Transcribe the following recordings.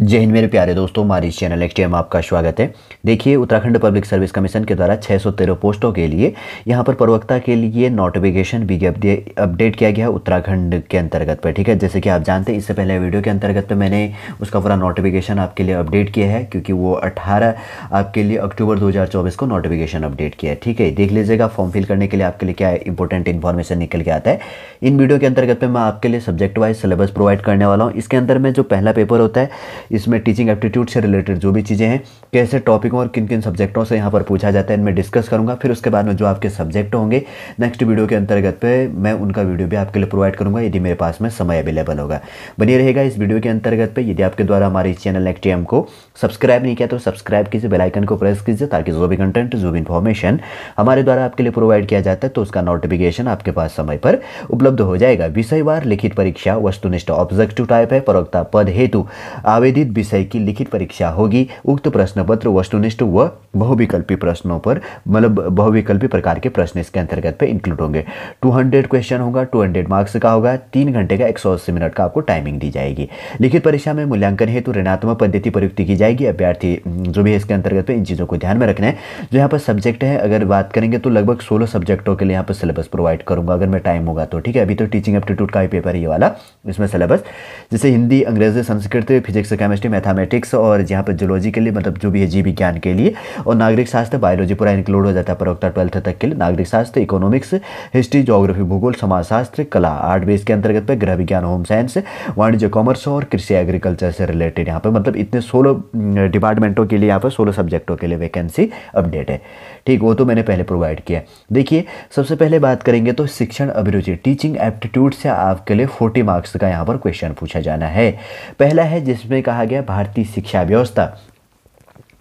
जय हिंद मेरे प्यारे दोस्तों हमारी चैनल एम आपका स्वागत है देखिए उत्तराखंड पब्लिक सर्विस कमीशन के द्वारा 613 पोस्टों के लिए यहां पर प्रवक्ता के लिए नोटिफिकेशन विज्ञप्ति अपडेट किया गया उत्तराखंड के अंतर्गत पर ठीक है जैसे कि आप जानते हैं इससे पहले वीडियो के अंतर्गत पर मैंने उसका पूरा नोटिफिकेशन आपके लिए अपडेट किया है क्योंकि वो अट्ठारह आपके लिए अक्टूबर दो को नोटिफिकेशन अपडेट किया है ठीक है देख लीजिएगा फॉर्म फिल करने के लिए आपके लिए क्या इंपॉर्टेंट इन्फॉर्मेशन निकल के आता है इन वीडियो के अंतर्गत पर मैं आपके लिए सब्जेक्ट वाइज सिलेबस प्रोवाइड करने वाला हूँ इसके अंदर में जो पहला पेपर होता है इसमें टीचिंग एप्टीट्यूड से रिलेटेड जो भी चीज़ें हैं कैसे टॉपिकों और किन किन सब्जेक्टों से यहाँ पर पूछा जाता है इनमें डिस्कस करूँगा फिर उसके बाद में जो आपके सब्जेक्ट होंगे नेक्स्ट वीडियो के अंतर्गत पर मैं उनका वीडियो भी आपके लिए प्रोवाइड करूँगा यदि मेरे पास में समय अवेलेबल होगा बनी रहेगा इस वीडियो के अंतर्गत पर यदि आपके द्वारा हमारे इस चैनल एक्टीएम को सब्सक्राइब नहीं किया तो सब्सक्राइब कीजिए बेलाइकन को प्रेस कीजिए ताकि जो भी कंटेंट जो भी इन्फॉर्मेशन हमारे द्वारा आपके लिए प्रोवाइड किया जाता है तो उसका नोटिफिकेशन आपके पास समय पर उपलब्ध हो जाएगा विषयवार लिखित परीक्षा वस्तुनिष्ठ ऑब्जेक्टिव टाइप है परोक्ता पद हेतु आवेदन विधित विषय की लिखित परीक्षा होगी उक्त प्रश्न पत्र वस्तुनिष्ठ व बहुविकल्पी प्रश्नों पर मतलब बहुविकल्पी प्रकार के प्रश्न इसके अंतर्गत पे इंक्लूड होंगे 200 क्वेश्चन होगा 200 मार्क्स का होगा तीन घंटे का एक मिनट का आपको टाइमिंग दी जाएगी लिखित परीक्षा में मूल्यांकन हेतु तो ऋणात्मक पद्धति प्रयुक्ति की जाएगी अभ्यर्थी जो भी इसके अंतर्गत इन चीज़ों को ध्यान में रखना है जो यहाँ पर सब्जेक्ट है अगर बात करेंगे तो लगभग सोलह सब्जेक्टों के लिए यहाँ पर सिलेबस प्रोवाइड करूंगा अगर मैं टाइम होगा तो ठीक है अभी तो टीचिंग एप्टीट्यूड का ही पेपर ये वाला इसमें सिलेबस जैसे हिंदी अंग्रेजी संस्कृत फिजिक्स का केमिस्ट्री मैथमेटिक्स और यहाँ पर जोलॉजी के लिए मतलब जो भी है जीव विज्ञान के लिए और नागरिक शास्त्र बायोलॉजी पूरा इंक्लूड हो जाता है प्रवक्ता ट्वेल्थ तक के लिए नागरिक शास्त्र इकोनॉमिक्स हिस्ट्री जोग्राफी भूगोल समाजशास्त्र कला आर्ट बेस के अंतर्गत पर गृह विज्ञान होम साइंस वाणिज्य कॉमर्स और कृषि एग्रीकल्चर से रिलेटेड यहाँ पर मतलब इतने सोलह डिपार्टमेंटों के लिए यहाँ पर सोलह सब्जेक्टों के लिए वैकेंसी अपडेट है ठीक वो तो मैंने पहले प्रोवाइड किया देखिए सबसे पहले बात करेंगे तो शिक्षण अभिरुचि टीचिंग एप्टीट्यूड से आपके लिए फोर्टी मार्क्स का यहाँ पर क्वेश्चन पूछा जाना है पहला है जिसमें कहा कहा गया भारतीय शिक्षा व्यवस्था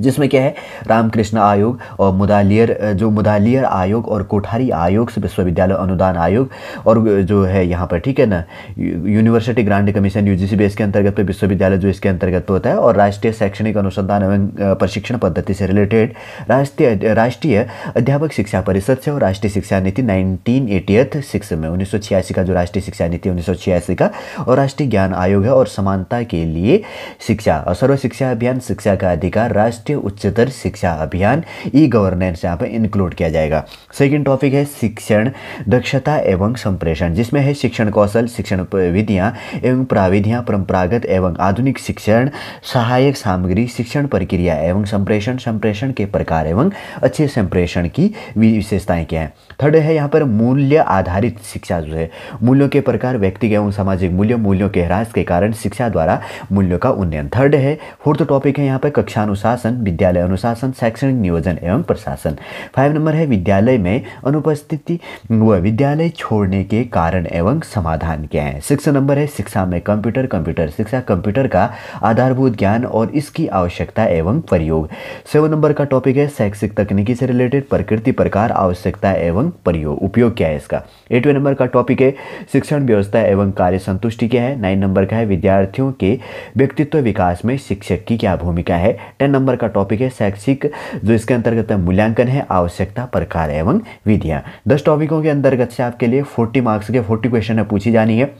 जिसमें क्या है रामकृष्ण आयोग और मुदालियर जो मुदालियर आयोग और कोठारी आयोग से विश्वविद्यालय अनुदान आयोग और जो है यहाँ पर ठीक है ना university grant commission U G के अंतर्गत पर विश्वविद्यालय जो इसके अंतर्गत होता है और राष्ट्रीय शैक्षणिक अनुसंधान एवं प्रशिक्षण पद्धति से रिलेटेड राष्ट्रीय राष्ट्रीय अध्यापक शिक्षा परिषद से और राष्ट्रीय शिक्षा नीति नाइनटीन एटीएथ सिक्स में उन्नीस का जो राष्ट्रीय शिक्षा नीति उन्नीस का और राष्ट्रीय ज्ञान आयोग है और समानता के लिए शिक्षा और सर्व शिक्षा अभियान शिक्षा का अधिकार राष्ट्रीय राष्ट्रीय उच्चतर शिक्षा अभियान ई गवर्नेंस यहाँ पर इंक्लूड किया जाएगा सेकेंड टॉपिक है शिक्षण दक्षता एवं संप्रेषण जिसमें है शिक्षण कौशल शिक्षण विधियाँ एवं प्राविधियाँ परंपरागत एवं आधुनिक शिक्षण सहायक सामग्री शिक्षण प्रक्रिया एवं संप्रेषण संप्रेषण के प्रकार एवं अच्छे संप्रेषण की विशेषताएँ क्या हैं थर्ड है यहाँ पर मूल्य आधारित शिक्षा जो है मूल्यों के प्रकार व्यक्तिक एवं सामाजिक मूल्य मूल्यों के ह्रास के कारण शिक्षा द्वारा मूल्यों का उन्नयन थर्ड है फोर्थ टॉपिक है यहाँ पर कक्षा अनुशासन विद्यालय अनुशासन शैक्षणिक नियोजन एवं प्रशासन फाइव नंबर है विद्यालय में अनुपस्थिति व विद्यालय छोड़ने के कारण एवं समाधान क्या है सिक्स नंबर है शिक्षा में कंप्यूटर कंप्यूटर शिक्षा कंप्यूटर का आधारभूत ज्ञान और इसकी आवश्यकता एवं प्रयोग सेवन नंबर का टॉपिक है शैक्षिक तकनीकी से रिलेटेड प्रकृति प्रकार आवश्यकता एवं एवं प्रयोग उपयोग क्या है इसका एटवे नंबर का टॉपिक है शिक्षण व्यवस्था एवं कार्य संतुष्टि क्या है नाइन नंबर का है विद्यार्थियों के व्यक्तित्व विकास में शिक्षक की क्या भूमिका है टेन नंबर का टॉपिक है शैक्षिक जो इसके अंतर्गत मूल्यांकन है आवश्यकता प्रकार एवं विधियाँ दस टॉपिकों के अंतर्गत से आपके लिए फोर्टी मार्क्स के फोर्टी क्वेश्चन पूछी जानी है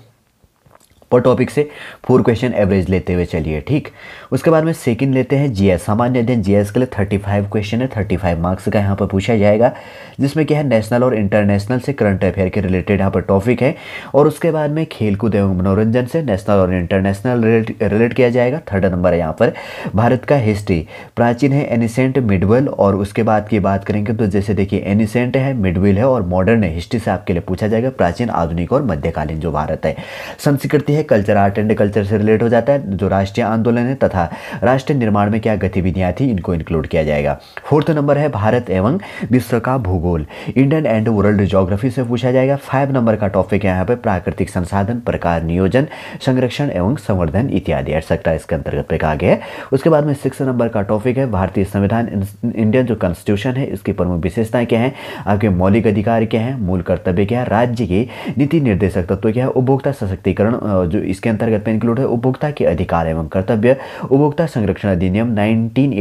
पर टॉपिक से फोर क्वेश्चन एवरेज लेते हुए चलिए ठीक उसके बाद में सेकंड लेते हैं जीएस सामान्य अध्ययन जीएस के लिए थर्टी फाइव क्वेश्चन है थर्टी फाइव मार्क्स का यहाँ पर पूछा जाएगा जिसमें क्या है नेशनल और इंटरनेशनल से करंट अफेयर के रिलेटेड यहाँ पर टॉपिक है और उसके बाद में खेलकूद एवं मनोरंजन से नेशनल और इंटरनेशनल रिलेट किया जाएगा थर्ड नंबर है यहाँ पर भारत का हिस्ट्री प्राचीन है एनिसेंट मिडविल और उसके बाद की बात करेंगे तो जैसे देखिए एनिसेंट है मिडविल है और मॉडर्न है हिस्ट्री से आपके लिए पूछा जाएगा प्राचीन आधुनिक और मध्यकालीन जो भारत है संस्कृति है कल्चर आर्ट एंड कल्चर से रिलेट हो जाता है जो राष्ट्रीय आंदोलन है तथा राष्ट्र निर्माण में क्या गतिविधियाँ थी इनको इंक्लूड किया जाएगा फोर्थ नंबर है भारत एवं विश्व का भूगोल इंडियन एंड वर्ल्ड जोग्राफी से पूछा जाएगा फाइव नंबर का टॉपिक है यहाँ पर प्राकृतिक संसाधन प्रकार नियोजन संरक्षण एवं संवर्धन इत्यादि एटसेट्रा इसके अंतर्गत कहा गया है उसके बाद में सिक्स नंबर का टॉपिक है भारतीय संविधान इंडियन जो कॉन्स्टिट्यूशन है इसकी प्रमुख विशेषताएं क्या है आपके मौलिक अधिकार क्या है मूल कर्तव्य क्या है राज्य के नीति निर्देशक तत्व क्या है उपभोक्ता सशक्तिकरण जो इसके अंतर्गत पे इंक्लूड है उपभोक्ता के अधिकार एवं कर्तव्य उपभोक्ता संरक्षण अधिनियम नाइनटीन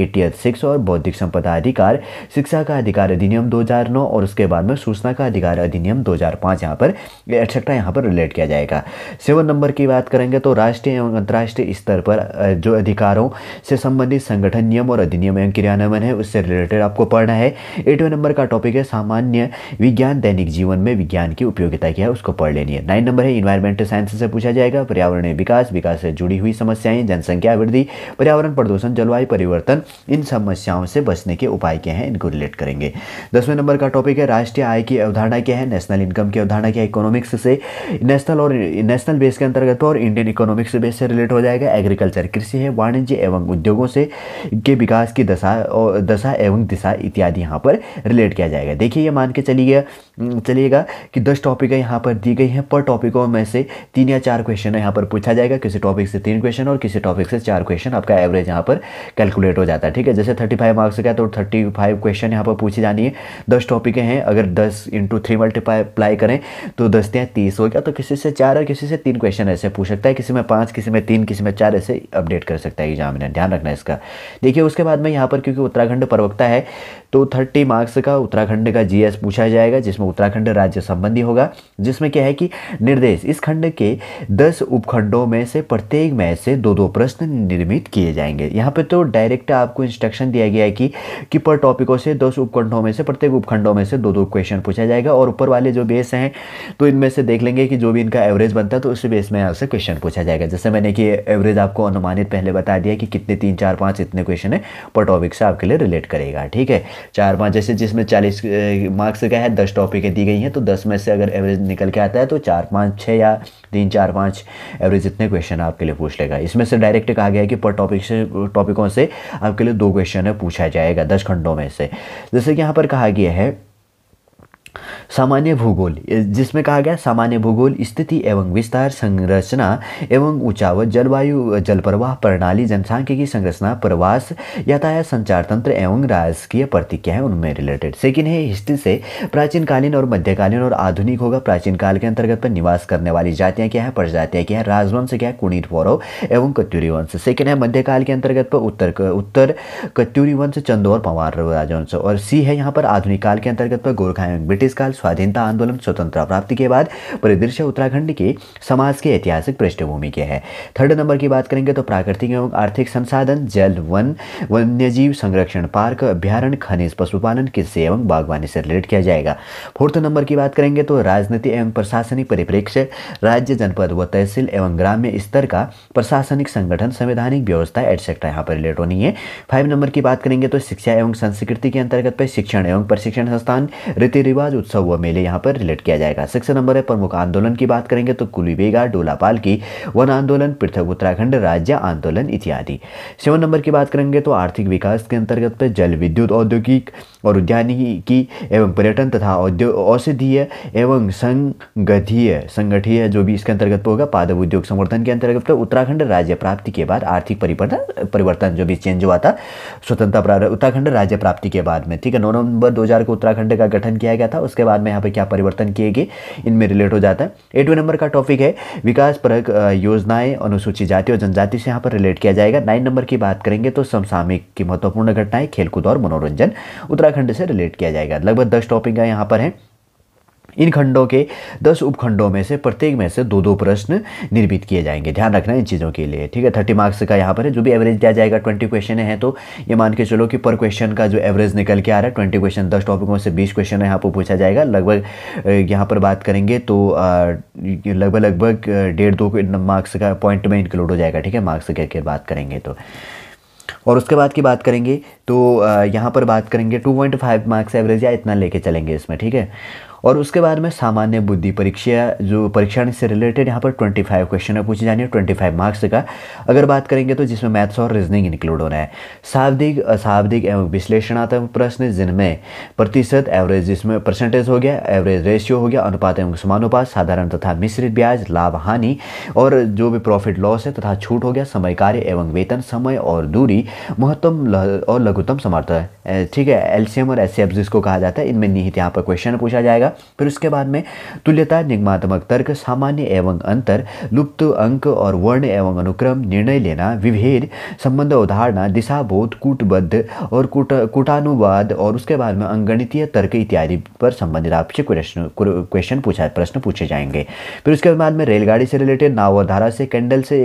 और बौद्धिक संपदा अधिकार शिक्षा का अधिकार अधिनियम दो और उसके बाद में सूचना का अधिकार अधिनियम 2005 यहाँ पर एक्सेट्रा यहाँ पर रिलेट किया जाएगा सेवन नंबर की बात करेंगे तो राष्ट्रीय एवं अंतर्राष्ट्रीय स्तर पर जो अधिकारों से संबंधित संगठन नियम और अधिनियम एवं क्रियान्वयन है उससे रिलेटेड आपको पढ़ना है एटवे नंबर का टॉपिक है सामान्य विज्ञान दैनिक जीवन में विज्ञान की उपयोगिता क्या है उसको पढ़ लेनी है नाइन नंबर है इन्वायरमेंटल साइंस से पूछा जाएगा जाएगा पर्यावरणीय विकास विकास से जुड़ी हुई समस्याएं जनसंख्या वृद्धि पर्यावरण प्रदूषण जलवायु परिवर्तन इन समस्याओं से बचने के उपाय क्या हैं इनको रिलेट करेंगे दसवें नंबर का टॉपिक है राष्ट्रीय आय की अवधारणा क्या है नेशनल इनकम की अवधारणा क्या है इकोनॉमिक्स से नेशनल और नेशनल बेस के अंतर्गत और इंडियन इकोनॉमिक्स बेस से रिलेट हो जाएगा एग्रीकल्चर कृषि है वाणिज्य एवं उद्योगों से के विकास की दशा और दशा एवं दिशा इत्यादि यहाँ पर रिलेट किया जाएगा देखिए ये मान के चलिएगा चलिएगा कि दस टॉपिक यहाँ पर दी गई हैं पर टॉपिकों में से तीन या चार क्वेश्चन क्वेश्चन है यहाँ पर पूछा जाएगा किसी टॉपिक से तीन क्वेश्चन और किसी टॉपिक से चार क्वेश्चन आपका एवरेज यहाँ पर कैलकुलेट हो जाता है ठीक है जैसे थर्टी फाइव मार्क्स का तो थर्टी फाइव क्वेश्चन यहाँ पर पूछी जानी है दस टॉपिक हैं अगर दस इंटू थ्री मल्टीप्लाई करें तो दस या तीस हो गया तो किसी से चार और किसी से तीन क्वेश्चन ऐसे पूछ सकता है किसी में पाँच किसी में तीन किसी में चार ऐसे अपडेट कर सकता है एग्जाम ने ध्यान रखना इसका देखिए उसके बाद में यहाँ पर क्योंकि उत्तराखंड प्रवक्ता है तो थर्टी मार्क्स का उत्तराखंड का जीएस पूछा जाएगा जिसमें उत्तराखंड राज्य संबंधी होगा जिसमें क्या है कि निर्देश इस खंड के दस उपखंडों में से प्रत्येक में से दो दो प्रश्न निर्मित किए जाएंगे यहाँ पे तो डायरेक्ट आपको इंस्ट्रक्शन दिया गया है कि कि पर टॉपिकों से दस उपखंडों में से प्रत्येक उपखंडों में से दो दो क्वेश्चन पूछा जाएगा और ऊपर वाले जो बेस हैं तो इनमें से देख लेंगे कि जो भी इनका एवरेज बनता है तो उस बेस में आपसे क्वेश्चन पूछा जाएगा जैसे मैंने कि एवरेज आपको अनुमानित पहले बता दिया कि कितने तीन चार पाँच इतने क्वेश्चन है पर टॉपिक से आपके लिए रिलेट करेगा ठीक है चार पाँच जैसे जिसमें चालीस मार्क्स का है दस टॉपिकें दी गई हैं तो दस में से अगर एवरेज निकल के आता है तो चार पाँच छः या तीन चार पाँच एवरेज इतने क्वेश्चन आपके लिए पूछ लेगा इसमें से डायरेक्ट कहा गया है कि पर टॉपिक से टॉपिकों से आपके लिए दो क्वेश्चन है पूछा जाएगा दस खंडों में से जैसे कि यहाँ पर कहा गया है सामान्य भूगोल जिसमें कहा गया सामान्य भूगोल स्थिति एवं विस्तार संरचना एवं उचावट जलवायु जल प्रवाह प्रणाली जनसांख्यिकी संरचना प्रवास यातायात संचार तंत्र एवं राजकीय है उनमें रिलेटेड सेकिन है हिस्ट्री से प्राचीनकालीन और मध्यकालीन और आधुनिक होगा प्राचीन काल के अंतर्गत पर निवास करने वाली जातियाँ क्या है प्रजातियाँ क्या है राजवंश क्या है कुणीर पौरव एवं कत्यूरी वंश सेकेंड है मध्यकाल के अंतर्गत पर उत्तर उत्तर कत्यूरी वंश चंदोर पंवार राजवंश और सी है यहाँ पर आधुनिक काल के अंतर्गत पर गोरखा एवं ब्रिटिश काल स्वाधीनता आंदोलन स्वतंत्रता प्राप्ति के बाद परिदृश्य उत्तराखंड के समाज के ऐतिहासिक पृष्ठभूमि के है थर्ड नंबर की बात करेंगे तो प्राकृतिक एवं आर्थिक संसाधन जल वन वन्यजीव संरक्षण पार्क अभ्यारण खनिज पशुपालन कृषि एवं बागवानी से रिलेट किया जाएगा फोर्थ नंबर की बात करेंगे तो राजनीति एवं प्रशासनिक परिप्रेक्ष्य राज्य जनपद व तहसील एवं ग्राम्य स्तर का प्रशासनिक संगठन संवैधानिक व्यवस्था एटसेट्रा यहाँ पर रिलेट होनी है फाइव नंबर की बात करेंगे तो शिक्षा एवं संस्कृति के अंतर्गत पर शिक्षण एवं प्रशिक्षण संस्थान रीति रिवाज उत्सव हुआ मेले यहाँ पर रिलेट किया जाएगा सिक्स नंबर है प्रमुख आंदोलन की बात करेंगे तो कुलीबेगा डोलापाल की वन आंदोलन पृथक उत्तराखंड राज्य आंदोलन इत्यादि सेवन नंबर की बात करेंगे तो आर्थिक विकास के अंतर्गत जल विद्युत औद्योगिक और उद्यानिकी एवं पर्यटन तथा औषधीय एवं संगठीय संगठीय जो भी इसके अंतर्गत होगा पादव उद्योग संवर्धन के अंतर्गत उत्तराखंड राज्य प्राप्ति के बाद आर्थिक परिवर्तन परिवर्तन जो भी चेंज हुआ था स्वतंत्रता उत्तराखंड राज्य प्राप्ति के बाद में ठीक है नौ नवंबर दो को उत्तराखंड का गठन किया गया था उसके बाद बाद में यहाँ पर क्या परिवर्तन किए गए इनमें रिलेट हो जाता है एटवें नंबर का टॉपिक है विकास परक योजनाएं अनुसूचित जाति और जनजाति से यहाँ पर रिलेट किया जाएगा नाइन नंबर की बात करेंगे तो समसामिक की महत्वपूर्ण घटनाएं खेलकूद और मनोरंजन उत्तराखंड से रिलेट किया जाएगा लगभग दस टॉपिक यहाँ पर है इन खंडों के दस उपखंडों में से प्रत्येक में से दो दो प्रश्न निर्मित किए जाएंगे ध्यान रखना इन चीज़ों के लिए ठीक है थर्टी मार्क्स का यहाँ पर है जो भी एवरेज दिया जाएगा ट्वेंटी क्वेश्चन है तो ये मान के चलो कि पर क्वेश्चन का जो एवरेज निकल के आ रहा है ट्वेंटी क्वेश्चन दस टॉपिक में से बीस क्वेश्चन यहाँ पर पूछा जाएगा लगभग यहाँ पर बात करेंगे तो लगभग लगभग डेढ़ दो मार्क्स का पॉइंट में इंक्लूड हो जाएगा ठीक है मार्क्स के बात करेंगे तो और उसके बाद की बात करेंगे तो यहाँ पर बात करेंगे 2.5 मार्क्स एवरेज या इतना लेके चलेंगे इसमें ठीक है और उसके बाद में सामान्य बुद्धि परीक्षा जो परीक्षण से रिलेटेड यहाँ पर 25 क्वेश्चन पूछे जाने फाइव मार्क्स का अगर बात करेंगे तो जिसमें मैथ्स और रीजनिंग इंक्लूड होना है शाब्दिक अशाब्दिक एवं विश्लेषणात्मक प्रश्न जिनमें प्रतिशत एवरेज जिसमें परसेंटेज हो गया एवरेज रेशियो हो गया अनुपात एवं समानुपात साधारण तथा मिश्रित ब्याज लाभ हानि और जो भी प्रॉफिट लॉस है तथा छूट हो गया समय कार्य एवं वेतन समय और दूरी महत्तम और लघु लघुत्तम समर्थक है ठीक है एलसीएम और एससीएफ जिसको कहा जाता है इनमें निहित यहाँ पर क्वेश्चन पूछा जाएगा फिर उसके बाद में तुल्यता निगमात्मक तर्क सामान्य एवं अंतर लुप्त अंक और वर्ण एवं अनुक्रम निर्णय लेना विभेद संबंध उदाहरणा दिशा बोध कूटबद्ध और कूट कूटानुवाद और उसके बाद में अंगणितीय तर्क इत्यादि पर संबंधित आपसे क्वेश्चन क्वेश्चन पूछा प्रश्न पूछे जाएंगे फिर उसके बाद में रेलगाड़ी से रिलेटेड नाव धारा से कैंडल से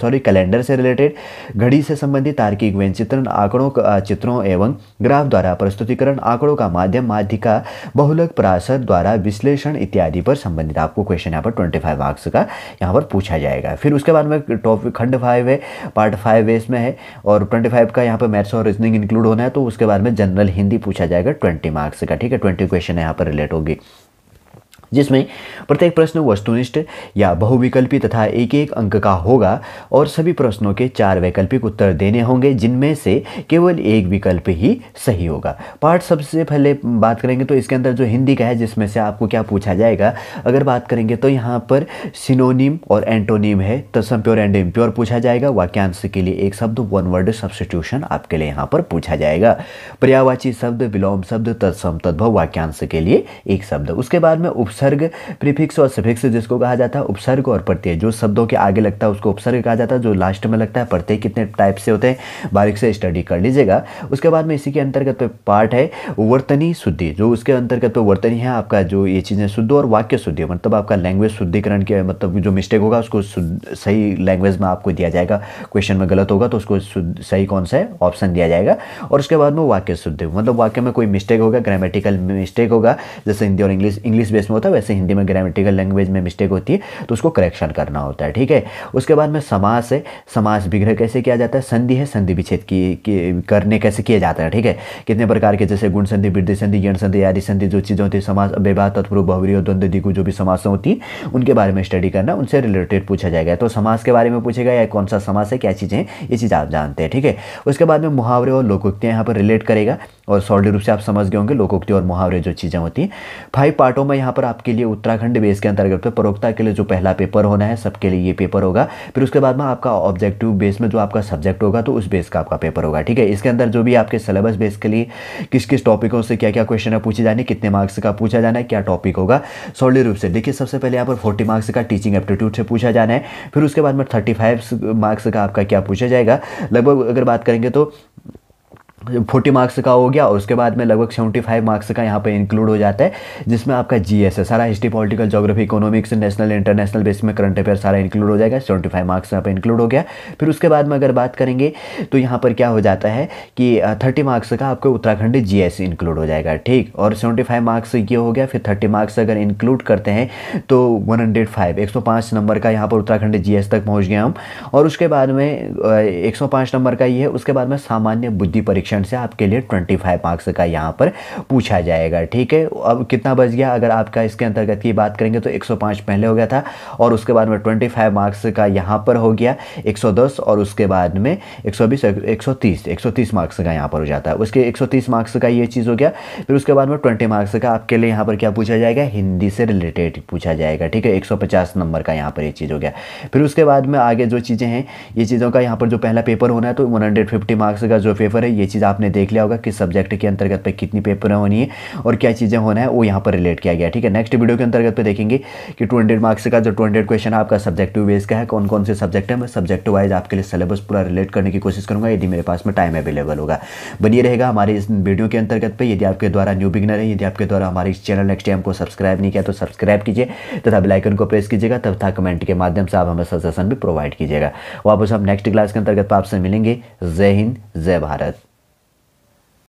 सॉरी कैलेंडर से रिलेटेड घड़ी से संबंधित तार्किक व्यंचित्रण आंकड़ों चित्रों एवं ग्राफ द्वारा प्रस्तुतिकरण आंकड़ों का माध्यम माध्यिका बहुलक परासर द्वारा विश्लेषण इत्यादि पर संबंधित आपको क्वेश्चन यहाँ पर ट्वेंटी फाइव मार्क्स का यहाँ पर पूछा जाएगा फिर उसके बाद में टॉपिक खंड फाइव है पार्ट फाइव है इसमें है और ट्वेंटी फाइव का यहाँ पर मैथ्स और रीजनिंग इंक्लूड होना है तो उसके बाद में जनरल हिंदी पूछा जाएगा ट्वेंटी मार्क्स का ठीक है ट्वेंटी क्वेश्चन यहाँ पर रिलेट होगी जिसमें प्रत्येक प्रश्न वस्तुनिष्ठ या बहुविकल्पी तथा एक एक अंक का होगा और सभी प्रश्नों के चार वैकल्पिक उत्तर देने होंगे जिनमें से केवल एक विकल्प ही सही होगा पाठ सबसे पहले बात करेंगे तो इसके अंदर जो हिंदी का है जिसमें से आपको क्या पूछा जाएगा अगर बात करेंगे तो यहाँ पर सिनोनिम और एंटोनिम है तो सम्प्योर एंड इम्प्योर पूछा जाएगा वाक्यांश के लिए एक शब्द वन वर्ड सब्सटीट्यूशन आपके लिए यहाँ पर पूछा जाएगा पर्यावाची शब्द विलोम शब्द तत्सम तद्भव वाक्यांश के लिए एक शब्द उसके बाद में उपस उपसर्ग प्रीफिक्स और सफिक्स जिसको कहा जाता है उपसर्ग और प्रत्यय जो शब्दों के आगे लगता है उसको उपसर्ग कहा जाता है जो लास्ट में लगता है प्रत्यय कितने टाइप से होते हैं बारीक से स्टडी कर लीजिएगा उसके बाद में इसी के अंतर्गत पार्ट है वर्तनी शुद्धि जो उसके अंतर्गत वर्तनी है आपका जो ये चीज़ें शुद्ध और वाक्य शुद्धि मतलब आपका लैंग्वेज शुद्धिकरण के मतलब जो मिस्टेक होगा उसको सही लैंग्वेज में आपको दिया जाएगा क्वेश्चन में गलत होगा तो उसको सही कौन सा है ऑप्शन दिया जाएगा और उसके बाद में वाक्य शुद्धि मतलब वाक्य में कोई मिस्टेक होगा ग्रामेटिकल मिस्टेक होगा जैसे हिंदी और इंग्लिश इंग्लिश बेस में होता है वैसे हिंदी में ग्रामेटिकल लैंग्वेज में मिस्टेक होती है तो उसको करेक्शन करना होता है ठीक है उसके बाद में समास है समास विग्रह कैसे किया जाता है संधि है संधि विच्छेद की, करने कैसे किया जाता है ठीक है कितने प्रकार के जैसे गुण संधि वृद्धि संधि यण संधि आदि संधि जो चीज़ें होती है समास विवाह तत्पुर भवरी और द्वंद्व दिगु जो भी समाज होती है उनके बारे में स्टडी करना उनसे रिलेटेड पूछा जाएगा तो समास के बारे में पूछेगा या कौन सा समास है क्या चीज़ें ये चीज़ आप जानते हैं ठीक है उसके बाद में मुहावरे और लोकोक्तियाँ यहाँ पर रिलेट करेगा और सॉलिड रूप से आप समझ गए होंगे लोकोक्ति और मुहावरे जो चीज़ें होती हैं फाइव पार्टों में यहाँ पर आप आपके लिए उत्तराखंड बेस के अंतर्गत परोक्ता के लिए जो पहला पेपर होना है सबके लिए ये पेपर होगा फिर उसके बाद में आपका ऑब्जेक्टिव बेस में जो आपका सब्जेक्ट होगा तो उस बेस का आपका पेपर होगा ठीक है इसके अंदर जो भी आपके सिलेबस बेस के लिए किस किस टॉपिकों से क्या क्या क्वेश्चन है पूछे जाने कितने मार्क्स का पूछा जाना है क्या टॉपिक होगा सॉलिड रूप से देखिए सबसे पहले यहाँ पर फोर्टी मार्क्स का टीचिंग एप्टीट्यूड से पूछा जाना है फिर उसके बाद में थर्टी मार्क्स का आपका क्या पूछा जाएगा लगभग अगर बात करेंगे तो फोर्टी मार्क्स का हो गया उसके बाद में लगभग सेवेंटी फाइव मार्क्स का यहाँ पे इंक्लूड हो जाता है जिसमें आपका जी एस है सारा history political geography economics national international base में करंट अफेयर सारा इंक्लूड हो जाएगा सेवेंटी फाइव मार्क्स यहाँ पे इंक्लूड हो गया फिर उसके बाद में अगर बात करेंगे तो यहाँ पर क्या हो जाता है कि थर्टी मार्क्स का आपको उत्तराखंड जी इंक्लूड हो जाएगा ठीक और सेवेंटी फाइव मार्क्स ये हो गया फिर थर्टी मार्क्स अगर इंक्लूड करते हैं तो वन हंड्रेड फाइव एक सौ पाँच नंबर का यहाँ पर उत्तराखंड जी तक पहुँच गया हम और उसके बाद में एक सौ पाँच नंबर का ये है उसके बाद में सामान्य बुद्धि परीक्षा क्वेश्चन से आपके लिए ट्वेंटी फाइव मार्क्स का यहाँ पर पूछा जाएगा ठीक है अब कितना बच गया अगर आपका इसके अंतर्गत की बात करेंगे तो एक पहले हो गया था और उसके बाद में ट्वेंटी मार्क्स का यहाँ पर हो गया एक और उसके बाद में एक सौ बीस मार्क्स का यहाँ पर हो जाता है उसके एक मार्क्स का ये चीज़ हो गया फिर उसके बाद में ट्वेंटी मार्क्स का आपके लिए यहाँ पर क्या पूछा जाएगा हिंदी से रिलेटेड पूछा जाएगा ठीक है एक नंबर का यहाँ पर ये चीज़ हो गया फिर उसके बाद में आगे जो चीज़ें हैं ये चीज़ों का यहाँ पर जो पहला पेपर होना है तो 150 मार्क्स का जो पेपर है ये चीज़ चीज़ आपने देख लिया होगा कि सब्जेक्ट के अंतर्गत पे कितनी पेपर होनी है और क्या चीज़ें होना है वो यहाँ पर रिलेट किया गया ठीक है नेक्स्ट वीडियो के अंतर्गत पे देखेंगे कि टू मार्क्स का जो टू क्वेश्चन आपका सब्जेक्टिव बेस का है कौन कौन से सब्जेक्ट है मैं सब्जेक्ट वाइज आपके लिए सिलेबस पूरा रिलेट करने की कोशिश करूँगा यदि मेरे पास में टाइम अवेलेबल होगा बनिए रहेगा हमारे इस वीडियो के अंतर्गत पर यदि आपके द्वारा न्यू बिगनर है यदि आपके द्वारा हमारे इस चैनल नेक्स्ट टाइम को सब्सक्राइब नहीं किया तो सब्सक्राइब कीजिए तथा बेलाइकन को प्रेस कीजिएगा तथा कमेंट के माध्यम से आप हमें सजेशन भी प्रोवाइड कीजिएगा वापस हम नेक्स्ट क्लास के अंतर्गत आपसे मिलेंगे जय हिंद जय भारत